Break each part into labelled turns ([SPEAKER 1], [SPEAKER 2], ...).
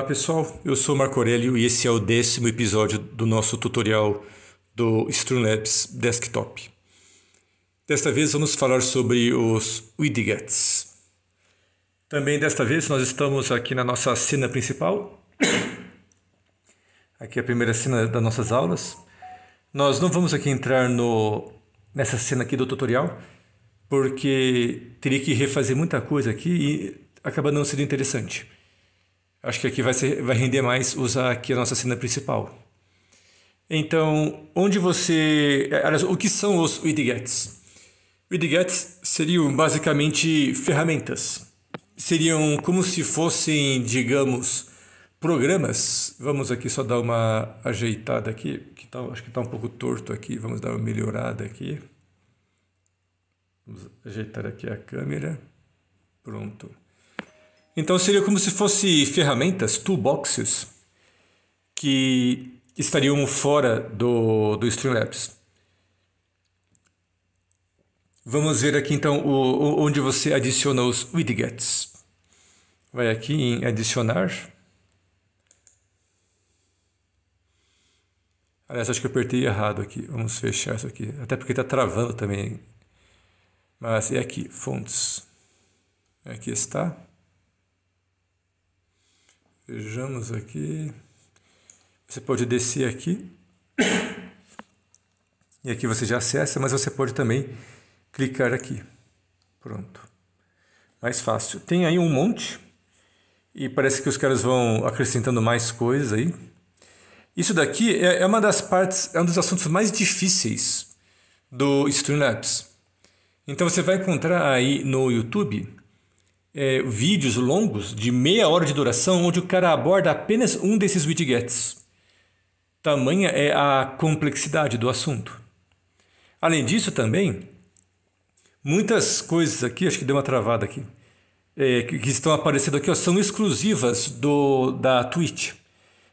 [SPEAKER 1] Olá pessoal, eu sou Marco Aurélio e esse é o décimo episódio do nosso tutorial do Streamlabs Desktop. Desta vez vamos falar sobre os widgets. Também desta vez nós estamos aqui na nossa cena principal. Aqui é a primeira cena das nossas aulas. Nós não vamos aqui entrar no, nessa cena aqui do tutorial, porque teria que refazer muita coisa aqui e acaba não sendo interessante. Acho que aqui vai, ser, vai render mais usar aqui a nossa cena principal. Então, onde você. É, aliás, o que são os widgets? Widgets seriam basicamente ferramentas. Seriam como se fossem, digamos, programas. Vamos aqui só dar uma ajeitada aqui, que tá, acho que está um pouco torto aqui. Vamos dar uma melhorada aqui. Vamos ajeitar aqui a câmera. Pronto. Então seria como se fosse ferramentas, toolboxes, que estariam fora do, do Streamlabs. Vamos ver aqui então o, onde você adiciona os widgets. Vai aqui em adicionar. Aliás, acho que eu apertei errado aqui. Vamos fechar isso aqui. Até porque está travando também. Mas é aqui, fontes. Aqui está. Vejamos aqui. Você pode descer aqui. E aqui você já acessa, mas você pode também clicar aqui. Pronto. Mais fácil. Tem aí um monte. E parece que os caras vão acrescentando mais coisas aí. Isso daqui é, é uma das partes, é um dos assuntos mais difíceis do Streamlabs. Então você vai encontrar aí no YouTube é, vídeos longos de meia hora de duração onde o cara aborda apenas um desses widgets. Tamanha é a complexidade do assunto. Além disso, também, muitas coisas aqui, acho que deu uma travada aqui, é, que, estão aparecendo aqui ó, são exclusivas do da Twitch.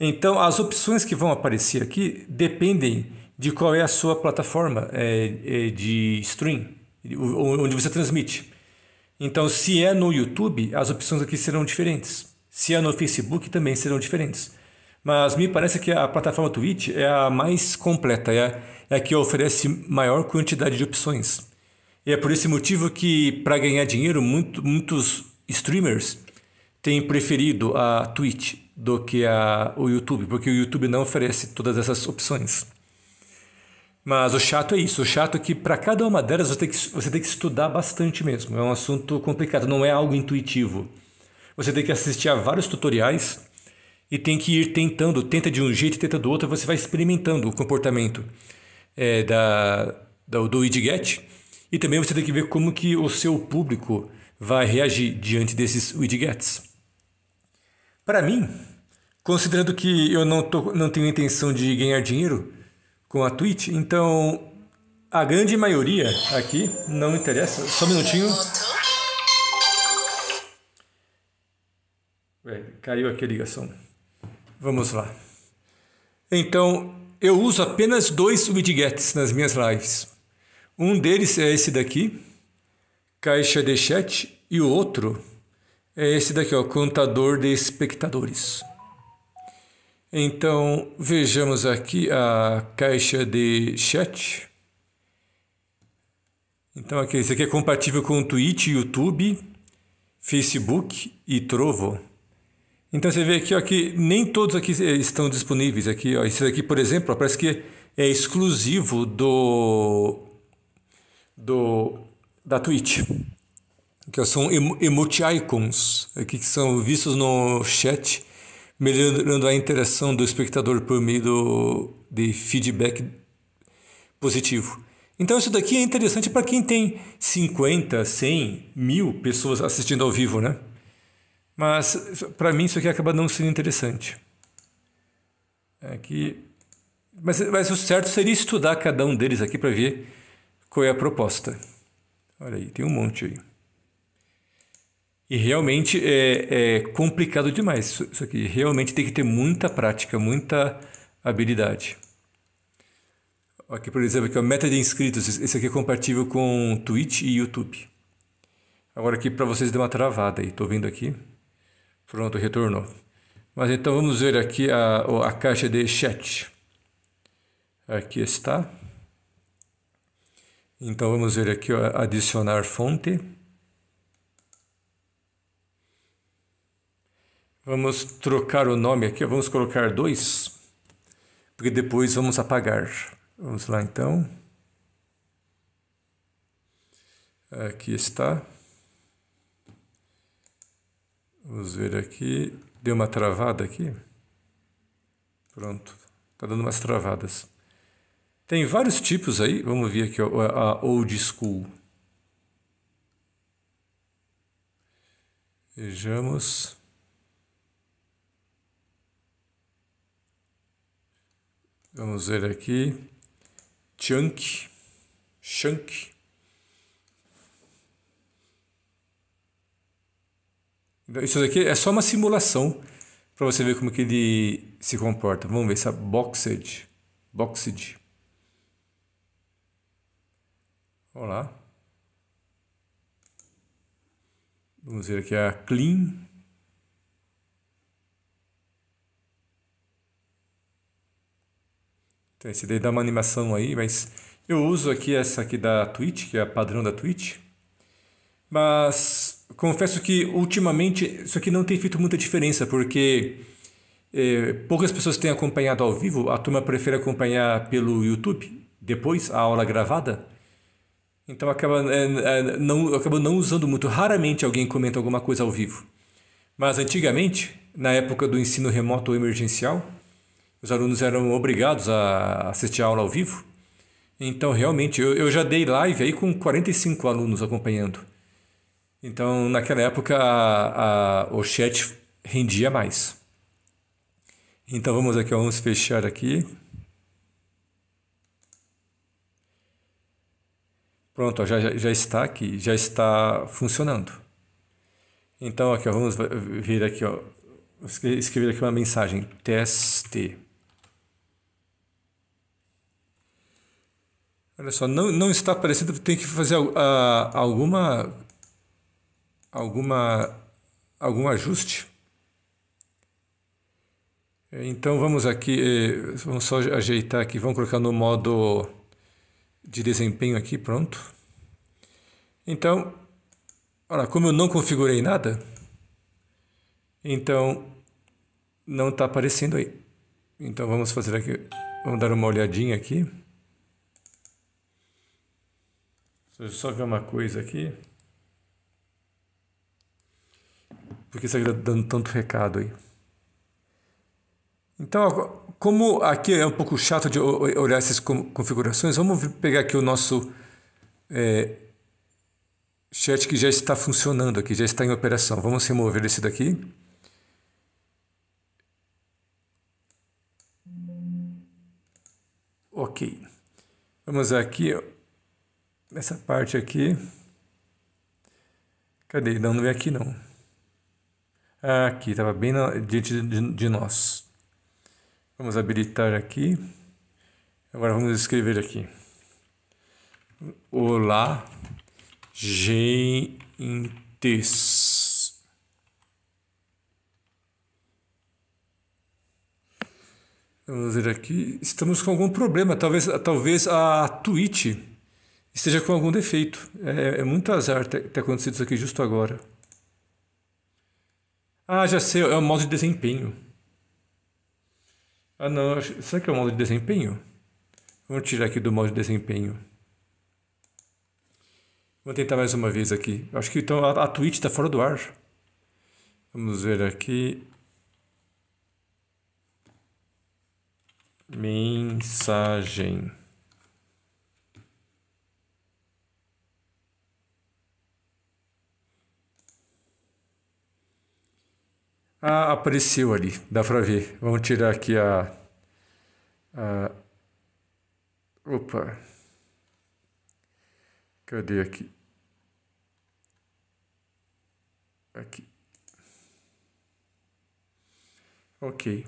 [SPEAKER 1] Então, as opções que vão aparecer aqui dependem de qual é a sua plataforma é, é de stream, onde você transmite. Então, se é no YouTube, as opções aqui serão diferentes. Se é no Facebook, também serão diferentes. Mas me parece que a plataforma Twitch é a mais completa, é a, é a que oferece maior quantidade de opções. E é por esse motivo que, para ganhar dinheiro, muito, muitos streamers têm preferido a Twitch do que a, o YouTube, porque o YouTube não oferece todas essas opções. Mas o chato é isso. O chato é que para cada uma delas você tem, que, você tem que estudar bastante mesmo. É um assunto complicado, não é algo intuitivo. Você tem que assistir a vários tutoriais e tem que ir tentando. Tenta de um jeito, tenta do outro. Você vai experimentando o comportamento é, da, da, do widget. E também você tem que ver como que o seu público vai reagir diante desses widgets. Para mim, considerando que eu não, tô, não tenho intenção de ganhar dinheiro, com a Twitch, então a grande maioria aqui não interessa. Só um minutinho. É, caiu aqui a ligação. Vamos lá. Então, eu uso apenas dois widgets nas minhas lives. Um deles é esse daqui, caixa de chat, e o outro é esse daqui, ó, contador de espectadores. Então, vejamos aqui a caixa de chat. Então, aqui, isso aqui é compatível com Twitch, YouTube, Facebook e Trovo. Então, você vê aqui ó, que nem todos aqui eh, estão disponíveis. Aqui, ó, esse aqui, por exemplo, ó, parece que é exclusivo do, do da Twitch. Que são emoticons, aqui que são vistos no chat melhorando a interação do espectador por meio do, de feedback positivo. Então isso daqui é interessante para quem tem 50, 100, mil pessoas assistindo ao vivo, né? Mas para mim isso aqui acaba não sendo interessante. Aqui, é mas, mas o certo seria estudar cada um deles aqui para ver qual é a proposta. Olha aí, tem um monte aí. E realmente é, é complicado demais isso, aqui. Realmente tem que ter muita prática, muita habilidade. Aqui, por exemplo, aqui, ó, meta de inscritos. Esse aqui é compatível com Twitch e YouTube. Agora aqui para vocês deu uma travada aí. Estou vindo aqui. Pronto, retornou. Mas então vamos ver aqui a, a caixa de chat. Aqui está. Então vamos ver aqui ó, adicionar fonte. Vamos trocar o nome aqui, vamos colocar dois, porque depois vamos apagar. Vamos lá então. Aqui está. Vamos ver aqui. Deu uma travada aqui. Pronto. Está dando umas travadas. Tem vários tipos aí. Vamos ver aqui ó, a Old School. Vejamos. Vamos ver aqui. Chunk. Chunk. Então, isso daqui é só uma simulação para você ver como que ele se comporta. Vamos ver essa é boxed. Boxed. Olá. Vamos ver aqui a clean. Então, esse daí dá uma animação aí, mas eu uso aqui essa aqui da Twitch, que é a padrão da Twitch. Mas confesso que ultimamente isso aqui não tem feito muita diferença, porque é, poucas pessoas têm acompanhado ao vivo, a turma prefere acompanhar pelo YouTube, depois a aula gravada. Então acaba, é, é, não, acaba não usando muito. Raramente alguém comenta alguma coisa ao vivo. Mas antigamente, na época do ensino remoto ou emergencial, os alunos eram obrigados a assistir a aula ao vivo. Então, realmente, eu, eu já dei live aí com 45 alunos acompanhando. Então, naquela época, a, a, o chat rendia mais. Então, vamos aqui, vamos fechar aqui. Pronto, ó, já, já está aqui, já está funcionando. Então, aqui, ó, vamos vir aqui, ó, escrever aqui uma mensagem, teste. Olha só, não, não está aparecendo. tem que fazer uh, alguma, alguma, algum ajuste. Então vamos aqui, eh, vamos só ajeitar aqui, vamos colocar no modo de desempenho aqui, pronto. Então, olha, como eu não configurei nada, então não está aparecendo aí. Então vamos fazer aqui, vamos dar uma olhadinha aqui. Deixa eu só ver uma coisa aqui. Por que você está dando tanto recado aí? Então, como aqui é um pouco chato de olhar essas configurações, vamos pegar aqui o nosso é, chat que já está funcionando aqui, já está em operação. Vamos remover esse daqui. Ok. Vamos aqui. Nessa parte aqui. Cadê? Não, não é aqui não. aqui, estava bem na, diante de, de nós. Vamos habilitar aqui. Agora vamos escrever aqui. Olá, gentes. Vamos ver aqui. Estamos com algum problema. Talvez, talvez a Twitch esteja com algum defeito. É, é muito azar ter, ter, acontecido isso aqui justo agora. Ah, já sei, é o modo de desempenho. Ah não, será que é o modo de desempenho? Vamos tirar aqui do modo de desempenho. Vamos tentar mais uma vez aqui. Acho que então a, a Twitch está fora do ar. Vamos ver aqui. Mensagem. Ah, apareceu ali, dá para ver. Vamos tirar aqui a, a. Opa! Cadê aqui? Aqui. Ok.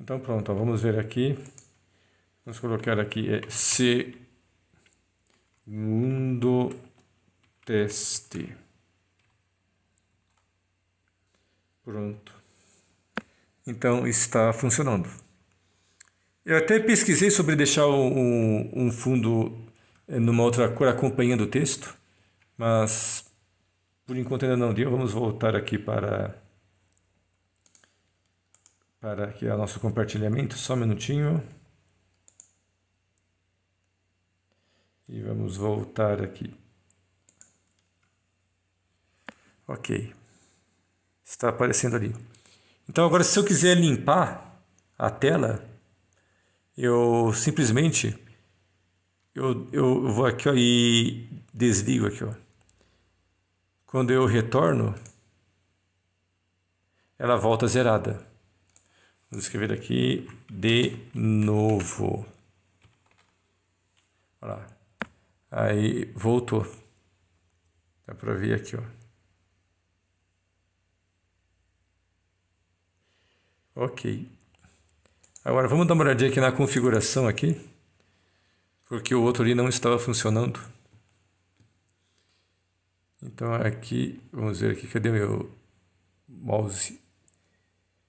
[SPEAKER 1] Então pronto, ó, vamos ver aqui. Vamos colocar aqui é segundo teste. Pronto. Então está funcionando. Eu até pesquisei sobre deixar um, um fundo eh, numa outra cor acompanhando o texto, mas por enquanto ainda não deu. Vamos voltar aqui para para aqui o nosso compartilhamento, só um minutinho. E vamos voltar aqui. Ok. Está aparecendo ali. Então agora se eu quiser limpar a tela, eu simplesmente eu, eu vou aqui ó, e desligo aqui. Ó. Quando eu retorno, ela volta zerada. Vou escrever aqui de novo. Olha lá. Aí voltou. Dá para ver aqui, ó. Ok. Agora vamos dar uma olhadinha aqui na configuração aqui, porque o outro ali não estava funcionando. Então aqui, vamos ver aqui, cadê meu mouse?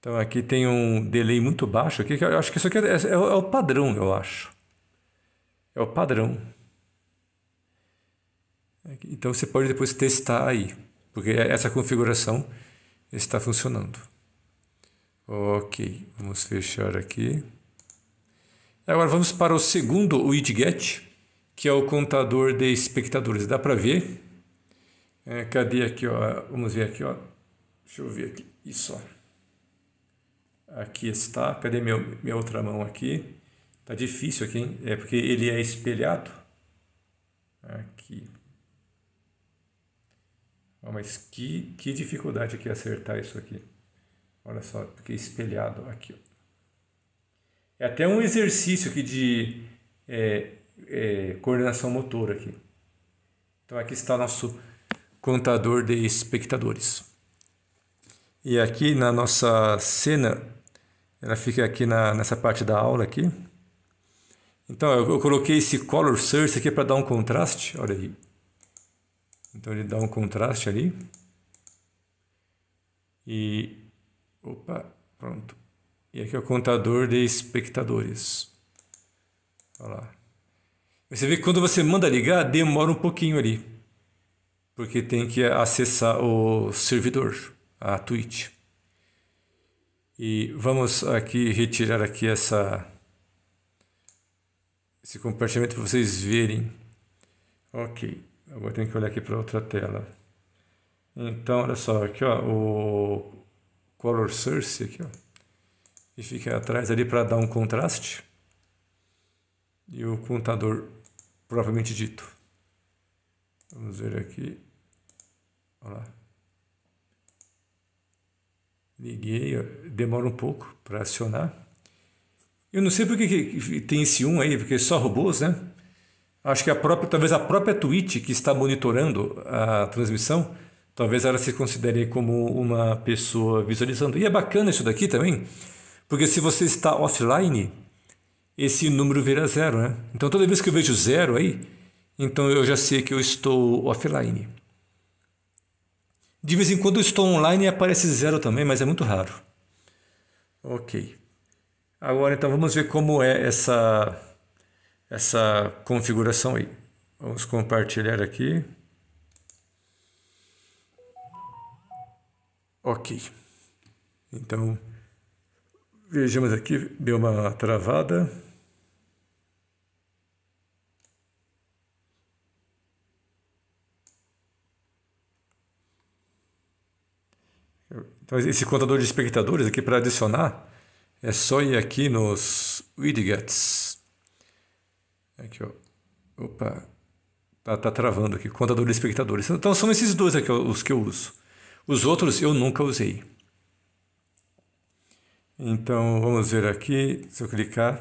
[SPEAKER 1] Então aqui tem um delay muito baixo aqui, que eu acho que isso aqui é, é, é o padrão, eu acho. É o padrão. Então você pode depois testar aí, porque essa configuração está funcionando. Ok, vamos fechar aqui. Agora vamos para o segundo widget, que é o contador de espectadores. Dá para ver? É, cadê aqui? Ó? Vamos ver aqui. Ó. Deixa eu ver aqui. Isso. Ó. Aqui está. Cadê meu, minha outra mão aqui? Tá difícil aqui, hein? É porque ele é espelhado. Aqui. Ó, mas que, que dificuldade aqui acertar isso aqui. Olha só, porque espelhado aqui. É até um exercício aqui de é, é, coordenação motora aqui. Então aqui está nosso contador de espectadores. E aqui na nossa cena, ela fica aqui na, nessa parte da aula aqui. Então eu, eu coloquei esse color source aqui para dar um contraste, olha aí. Então ele dá um contraste ali. E Opa, pronto. E aqui é o contador de espectadores. Olha lá. Você vê que quando você manda ligar, demora um pouquinho ali. Porque tem que acessar o servidor, a Twitch. E vamos aqui retirar aqui essa esse compartilhamento para vocês verem. Ok, agora tem que olhar aqui para outra tela. Então, olha só, aqui ó, o Color Source aqui, ó. E fica atrás ali para dar um contraste. E o contador propriamente dito. Vamos ver aqui. Olha lá. Liguei, demora um pouco para acionar. Eu não sei porque que tem esse 1 um aí, porque é só robôs, né? Acho que a própria, talvez a própria Twitch que está monitorando a transmissão Talvez ela se considere como uma pessoa visualizando. E é bacana isso daqui também, porque se você está offline, esse número vira zero, né? Então toda vez que eu vejo zero aí, então eu já sei que eu estou offline. De vez em quando eu estou online e aparece zero também, mas é muito raro. Ok. Agora então vamos ver como é essa, essa configuração aí. Vamos compartilhar aqui. Ok. Então, vejamos aqui, deu uma travada. Então, esse contador de espectadores aqui para adicionar é só ir aqui nos widgets. Aqui, ó. Opa, tá, tá travando aqui, contador de espectadores. Então, são esses dois aqui os que eu uso. Os outros eu nunca usei. Então, vamos ver aqui, se eu clicar.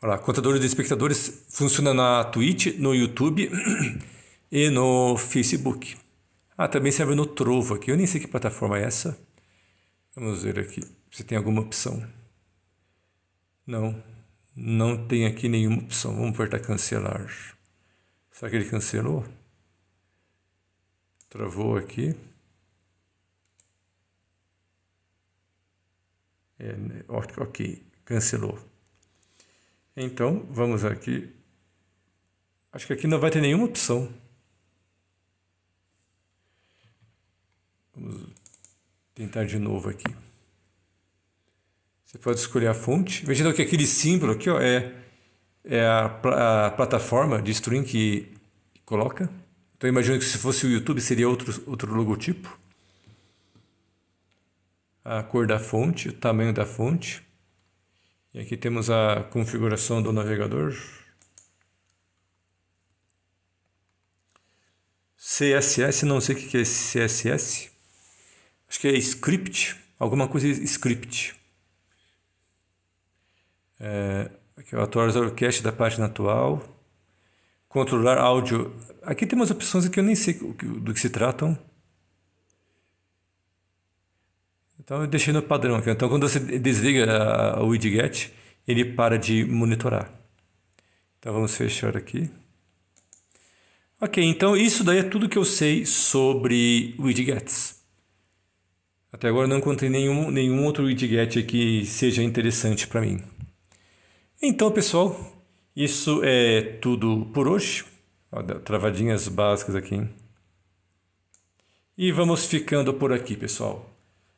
[SPEAKER 1] Olha lá, contador de espectadores funciona na Twitch, no YouTube e no Facebook. Ah, também serve no Trovo aqui. Eu nem sei que plataforma é essa. Vamos ver aqui se tem alguma opção. Não, não tem aqui nenhuma opção. Vamos apertar cancelar. Será que ele cancelou? Travou aqui. É, ok, cancelou. Então, vamos aqui. Acho que aqui não vai ter nenhuma opção. Vamos tentar de novo aqui. Você pode escolher a fonte. Vejam então que aquele símbolo aqui ó, é, é a, a plataforma de stream que coloca. Então, imagino que se fosse o YouTube seria outro, outro logotipo a cor da fonte, o tamanho da fonte. E aqui temos a configuração do navegador. CSS, não sei o que é CSS. Acho que é script, alguma coisa script. É, aqui eu é atualizo o cache da página atual. Controlar áudio. Aqui tem umas opções que eu nem sei do que se tratam. Então eu deixei no padrão aqui. Então quando você desliga ah, o widget, ele para de monitorar. Então vamos fechar aqui. Ok, então isso daí é tudo que eu sei sobre widgets. Até agora não encontrei nenhum, nenhum outro widget que seja interessante para mim. Então pessoal, isso é tudo por hoje. travadinhas básicas aqui. Hein? E vamos ficando por aqui, pessoal.